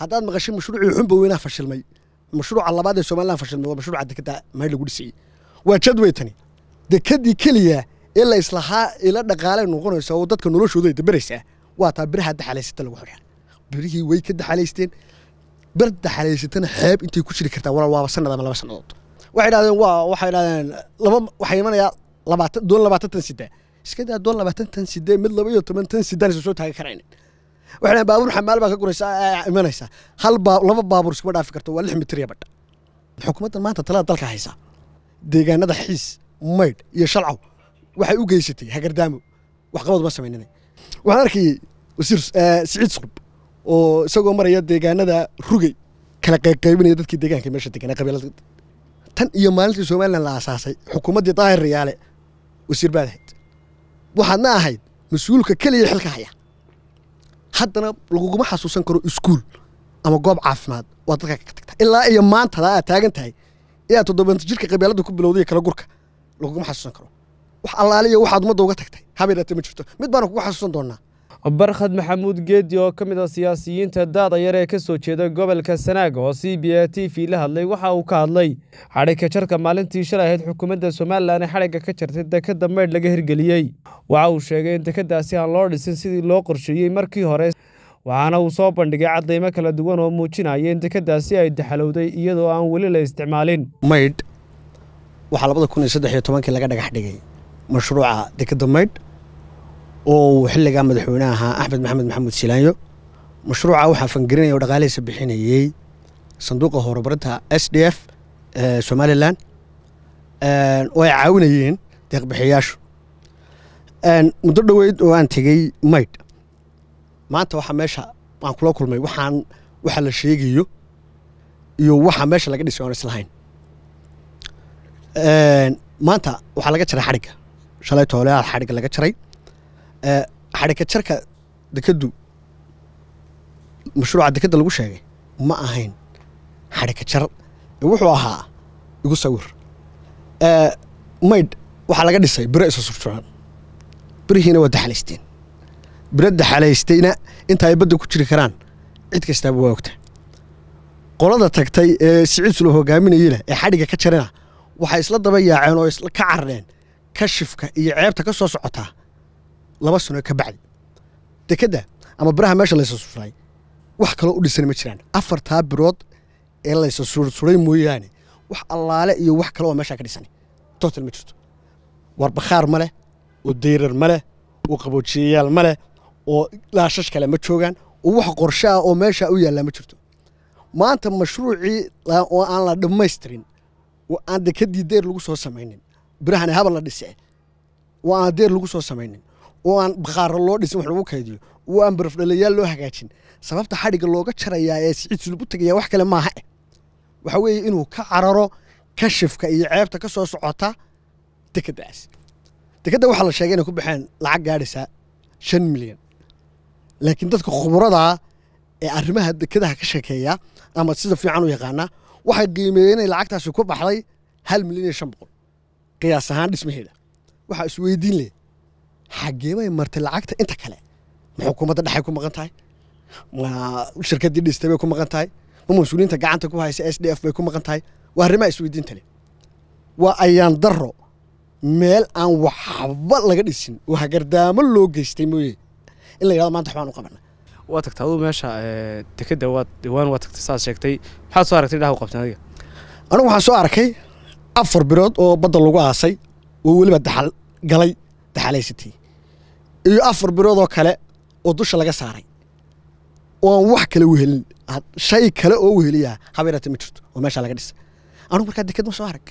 haddaad maqashay mashruucii xunba weynaa fashilmay mashruuca labaad ee somalilan fashilmay waa mashruuca dekada mahay lagu dhisayey waa jadwey tani dekadii keliya ee la islahaa ila dhaqaale noqonaysa oo dadka noloshooda ay dabaraysaa waa taa biraha daxalaysata lagu xidhaa birihii way ka daxalaysteen bir daxalaysatana xeeb intay ku jiri kartaa walal waaba sanad ama laba sannadood waxay dhahdeen waa waxay dhahdeen laba waxaa imanayaa labaatan doon labaatan tan iska daa doon labaatan tan mid laba iyo toban tan sidaan isa soo taagan karaynin waxay baabuur xamaal baa ka guraysaa imanaysaa hal baa laba baabuur iskuma dhaafi karto waa lix mitriya badha xukuumaddan maanta talada dalka haysaa deegaanada xiis maydh iyo shalcow waxay u geysatay hagardaamo waxqabad uma samaynina waxaan arkayey wasiir siciid suqub oo isagoo maraya deegaanada rugey kala qaybqaybinaya dadkii deegaanka meesha degan qabiilada tan iyo maalintii somalilan la aasaasay xukuumaddii daahir riyaale wasiir baad ahayd waxaadna ahayd mas-uulka keliya xilka haya haddana laguguma xasuusan karo iskuul ama goob caafimaad waa dadka ka tagta ilaa iyo maanta aad taagan tahay ee aad toddobaanta jirka qabyaaladda ku bilowday kala gurka laguguma xasuusan karo wax allaaliya waxaad ummadda uga tagtay habeeraate ma jirto mid baana kugu xasuusan doonnaa barkhad maxamuud geedi oo ka mid a ah siyaasiyiinta daada yar ee ka soo jeeda gobolka sanaag oo c b a t v la hadlay waxa uu ka hadlay xadhigka jarka maalintii shalay ahayd xukuumadda somalilan ee xadhigga ka jartay dekedda maydh laga hirgeliyey waxa uu sheegay in dekeddaasi aan loo dhisin sidii loo qorsheeyey markii hore waxaana uu soo bandhigay cadaymo kala duwan oo muujinaya in dekeddaasi ay daxalowday iyadoo aan weli la isticmaalin maydh waxaa labada kun iyo saddex iyo tobankii laga dhagax dhigay mashruuca dekedda maydh oo uu xilligaa madaxweyne ahaa axmed maxamed maxamuud silaanyo mashruuca waxaa fangelinaya oo dhaqaalihiisa bixinayey sanduuqa horumarinta s d f somalilan oo ay caawinayeen deeqbixiyaashu muddo dhoweyd oo aan tegey maydh maanta waxaa meesha aan kula kulmay waxaan waxa la sheegayo iyo waxa meesha laga dhisay oan islahayn maanta waxaa laga jaray xadhigga shalay toole xadhigga laga jaray xadhikajarka dekadu mashruuca dekeda lagu sheegay ma ahayn xadhikajar wuxuu ahaa igu sawir maydh waxaa laga dhisay biro isa sursuran birihiina waa daxalaysteen biro daxalaystayna inta ay badda ku jiri karaan cid kastaaba waa ogta qolada tagtay ee siciid sula hogaaminayena ee xadhigga ka jarina waxay isla daba yaaceen oo isla ka carreen kashifka iyo ceebta ka soo socotaa laba sano ka bacdi dekedda ama biraha meesha laysa sufray wax kaloo u dhisan ma jiraan afartaa birood ee laysa sursuray mooyaane wax allaale iyo wax kale oo meeshaa ka dhisanay total ma jirto war bakhaar ma leh oo dayrar ma leh oo qaboojiyayaal ma leh oo laashash kale ma joogaan oo wax qorshe ah oo meesha u yaallaa ma jirto maanta mashruucii oo aan la dhammaystirin oo aan dekedii deer lagu soo samaynin birahan haban la dhise oo aan deer lagu soo samaynin oo aan bakhaaro loo dhisin wax lagu kaydiyo oo aan barafdhalayaal loo hagaajin sababta xadhigga looga jarayaa ee siciid sulub u tegayaa wax kale maaha waxa weeye inuu ka cararo kashifka iyo ceebta kasoo socota dekeddaas dekedda waxaa la sheegay inay ku baxeen lacag gaadhaysaa shan milyan laakiin dadka khubradaa ee arrimaha dekadaha ka sheekeeya ama sida fiican u yaqaana waxay qiimeeyeen inay lacagtaasi ku baxday hal milyan iyo shan boqol qiyaas ahaan dhismaheeda waxaa isweydiin leh xagee bay martay lacagta inta kale ma xukuumadda dhexay ku maqan tahay ma shirkadii dhistay bay ku maqan tahay ma mas-uuliyiinta gacanta ku haysa s d f bay ku maqan tahay waa arrimaha isweydiinta leh waa ayaan darro meel aan waxba laga dhisin oo hagardaamo loo geystay mooye in la yidhahdo maanta xubaan u qabana waa tagtay aduu meesha dekeda waad diwaan waa tagtay saad sheegtay maxaad soo aragtay dhaha u qabtay adiga anigu waxaan soo arkay afar birood oo badda lagu aasay oo weliba daxal galay daxalaysatay iyo afar biloodoo kale oo dusha laga saaray oo wax kale wehelin shay kale oo weheliyaa habeeraata ma jirto oo meeshaa laga dhisay anugu markaa deked ma soo arag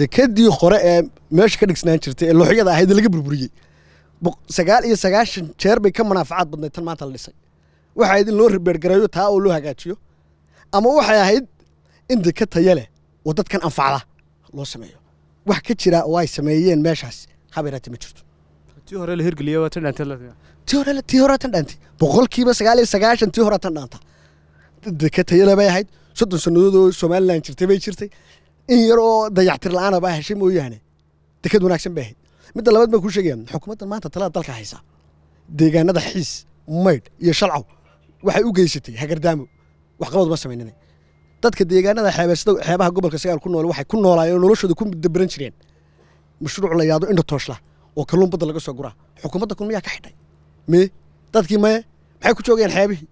dekedii hore ee meesha ka dhigsnaan jirtay ee looxyada ahayd laga burburiyey sagaal iyo sagaashan jeer bay ka manaafacaad badnay tan maanta la dhisay waxay ahayd in loo ribeergareeyo taa oo loo hagaajiyo ama waxay ahayd in deked taya leh oo dadkan anfacda loo sameeyo wax ka jira oo ay sameeyeen meeshaas khabirata ma jirto boqolkiiba sagaal iyo sagaashan ti hore dhaanta dadka tayada bay ahayd soddon sannadood oo somaliland jirtay bay jirtay in yar oo dayactir la-aana ah baa heshay mooyaane dekad wanaagsan bay ahayd midda labaad baan kuu sheegaya xukuumaddan maanta talada dalka haysa deegaanada xiis maydh iyo shalcow waxay u geysatay hagardaamo waxqabad ma samaynana dadka deegaanada xeebaha gobolka sagaal ku nool waxay ku noolaayeen noloshooda ku dabaran jireen mashruuc la yidhaahdo indhotooshla oo kalluun badda laga soo guraa xukuumadda kun miyaa ka xidhay meye dadkii maye maxay ku joogeen xeebihii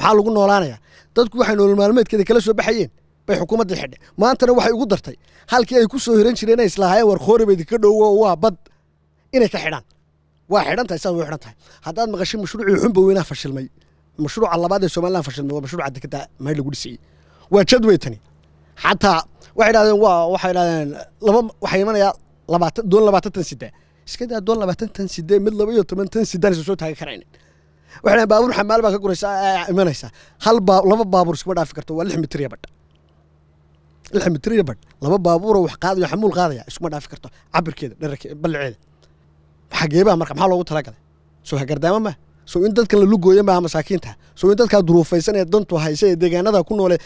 maxaa lagu noolaanayaa dadku waxay nolol maalmeedkeeda kala soo baxayeen bay xukuumaddii xidhay maantana waxay ugu dartay halkii ay ku soo hiran jireen ay islaahayeen war ka dhowo waa bad inay ka xidhaan waa xidhan tahay saas way xidhan tahay haddaad maqashay mashruucii xunba weynaha fashilmay mashruuca labaad ee somalilan fashilmay waa mashruuca dekada maydha gudhisayey waa jadwey tani xataa waxay dhahdeen waa waxay dhahdeen laba waxaa imanayaa labaatan doon labaatantan tan iska daa doon labaatan sidee mid laba iyo toban tan sidaan isu soo taagi karaynin waxay dhahdeen baabuur xamaal baa ka guraysaa imanaysaa hal baa laba baabuur iskuma dhaafi karto waa lix mitir iyo badh lix mitir badh laba baabuuroo wax qaadayo xamuul qaadaya iskuma dhaafi karto cabirkeeda dherarke ballaceeda xageebaha marka maxaa loogu talagalay soo hagardaamo maa soo in dadka la lugooya maaha masaakiinta sow in dadkaa duruufaysanee dantu haysa ee deegaanada ku noole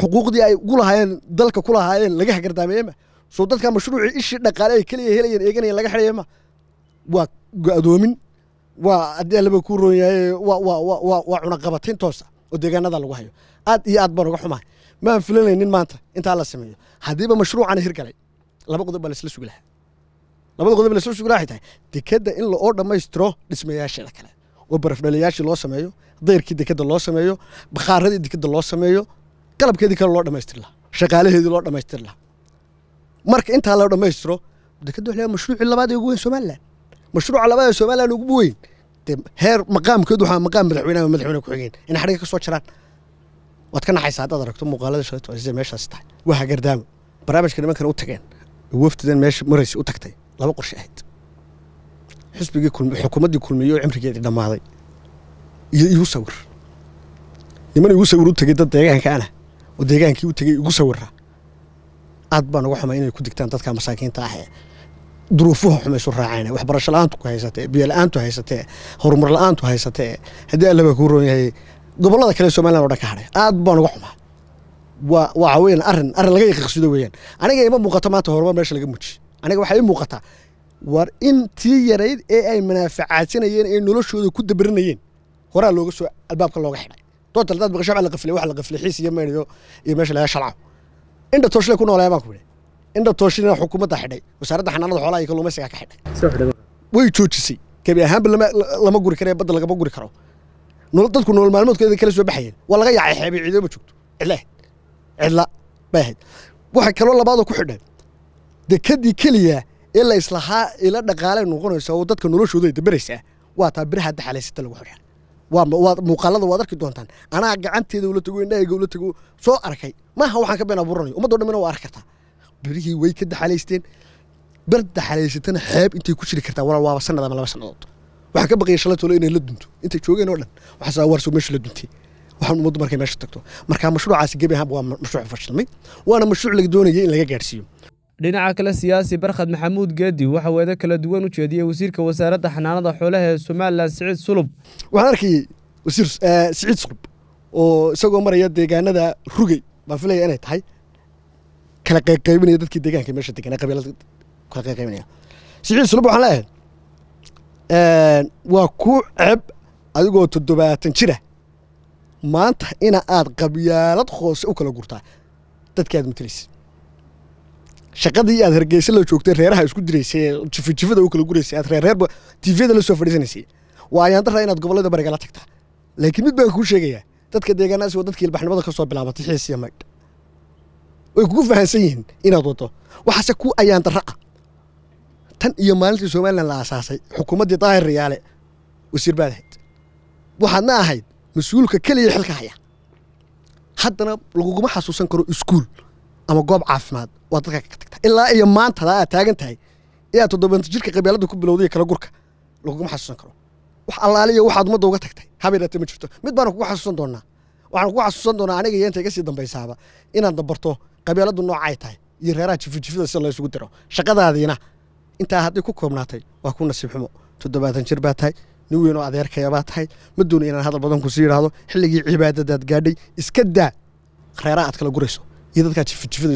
xuquuqdii ay ugu lahaayeen dalka ku lahaayeen laga hagardaameeyema sow dadkaa mashruucii ishii dhaqaale ay keliya helayeen eeganayeen laga xidhayema waa go-adoomin waa haddii allaba kuu waa cunaqabatin toosa oo deegaanada lagu hayo aad iyo aad baan uga xumahay maan filanaynin maanta intaa la sameeyo haddiiba mashruucana hirgalay laba qodob baa laisla sugi lahaa labada qodob ba laisla sugi laha tahay dekadda in laoo dhammaystiro dhismayaasheeda kale oo barafdhaliyaashii loo sameeyo dayrkii dekadda loo sameeyo bakhaaradii dekadda loo sameeyo qalabkeedii kale loo dhamaystir laha shaqaalaheedii loo dhamaystir laha marka intaa loo dhammaystiro dekadda waxaa mashruucii labaad ee ugu weyn somalilan mashruuca labaad ee somalilan ugu weyn dee heer maqaamkeedu waxaa maqaam madaxweynaha oo madaxweyne ku-xigeen inay xadhiga ka soo jaraan waad ka naxaysaa haddaad aragto muuqaalada shalayto meeshaas tahay waa hagardaamo barnaamijka nimankan u tageen wafdidan meesha maraysa u tagtay laba qorshe ahayd xisbigii xukuumaddii kulmiyey oo cimrigeedii dhammaaday iyo igu sawir niman igu sawir u tegey dad deegaankaana oo deegaankii u tegey igu sawira aad baan uga xumay inay ku digtaan dadka masaakiinta ah ee duruufuha xumaysu raacayna waxbarasho la-aantu ku haysatee biyo la-aantu haysatee horumar la-aantu haysatee haddii alle baa roon yahay gobollada kale somalilan o dhan ka hadhay aad baan uga xumaa waa waxa weyaan arrin arrin laga yaqiiqsido weeyaan aniga ima muuqato maanta horumar meesha laga muujiy aniga waxaa ii muuqataa war in tii yarayd ee ay manaafacaadsanayeen ee noloshooda ku dabarinayeen horaa looga soo albaabka looga xidhay doonta hadaad maqasho la qaflay wax la qaflay xiis iyo mayn iyo meesha laga shalcaw indha tooshile ku noolaya baan ku yidhi indha tooshina xukuumadda xidhay wasaaradda xanaanada xoolaha iyo kalluumaysiga ka xidhay way joojisay gebi ahaanba lama lama guri karo badda lagama guri karo nolol dadku nolol maalmoodkeeda kala soo baxayeen waa laga yaacay xeebay ciido ma joogto cidla ahayd cidla bay ahayd waxa kaloo labaadoo ku xidhay dekadii keliya ila islahaa ila dhaqaale noqonaysa oo dadka noloshooda dabaraysaa waa taa biraha daxalaysata lagu xidhaa waa muuqaalada waad arki doontaan anaa gacanteeda ula tago indhahayga ula tago soo arkay maaha waxaan ka been abuuranayo ummaddo dhamina waa arki kartaa birihii way ka daxalaysteen bar daxalaysatana xeeb intay ku jiri kartaa walaal waaba sanad ama laba sannadood waxaan ka baqaya shalatoola inay la dunto intay joogeen oo dhan waxaase awaarso meesha la duntay waxaan ummaddu markay meesha tagto markaa mashruucaasi gebi ahaanba waa mashruuc fashilmay waana mashruuc laga doonaya in laga gaadhsiiyo dhinaca kale siyaasi barkhad maxamuud geedi waxa weede kala duwan u jeediyey wasiirka wasaaradda xanaanada xoolaha ee somalilan siciid sulub waxaan arkayey wasiir eh, siciid sulub oo isagoo maraya deegaanada rugey baan filaya inay tahay kala qeybqaybinaya dadkii deegaanka meesha degan ee qabiilada kala qeybqaybinaya siciid sulub waxaan leeyahay eh, waa ku ceb adigoo toddobaatan jira ah. maanta ina aad qabyaalad hoose u kala gurtaa dadkaad matalaysa shaqadii aad hargeysa la joogtay reeraha isku diraysay jifijifada u kala guraysay aad reereerba tviyada la soo fadhiisanaysay waa ayaan daraa inaad gobollada barigala tagtaa laakiin mid baan kuu sheegayaa dadka deegaanadaasi waa dadkii ilbaxnimada ka bilaabatay xiisiya maydh way kugu fahansan yihiin inaad wado waxaase ku ayaan daraqa ah. tan iyo maalintii somalilan la aasaasay xukuumaddii daahir rayaale wasiir baad ahayd waxaadna ahayd mas-uulka keliya xilka haya haddana laguguma xasuusan karo iskuul ama goob caafimaad waa dadka ka tag ilaa iyo maantada aad taagan tahay ee aad jirka qabeelada ku bilowday kala gurka laguma xasuusan karo wax allaale waxaad ummadda uga tagtay habeeraate ma jirto mid baana kugu xasuusan doonaa waxaan kugu xasuusan doonaa aniga iyo iga sii dambaysaaba inaad dabarto qabeeladu noocay tahay iyo reeraha jifijifida sida la diro shaqadaadiina intaa hadday ku koobnaatay waa ku nasiib xumo toddobaatan jir baa tahay nin weyn oo adeerkayabaa tahay ma doono inaan hadal badan ku sii idhaahdo xilligii cibaadadaad gaadhay iska daa reeraha aad kala gurayso iyo dadkaa jifijifida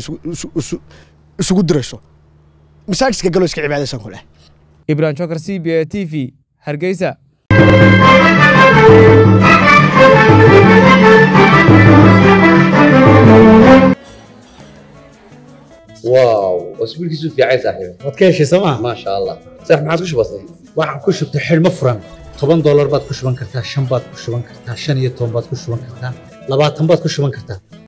isugu dirayso masaajidka galo iska cibaadaysan kule ibrahim shokar c b a t v hargeysa واو اسبوع كيسو في عايز صاحبي ما تكيش سما ما شاء الله صح ما عاد كش بسيط waxaan ku shubtay xidhmo furan toban doolar baad ku shuban kartaa shan baad ku shuban kartaa shan iyo toban baad ku shuban kartaa labaatan baad ku shuban kartaa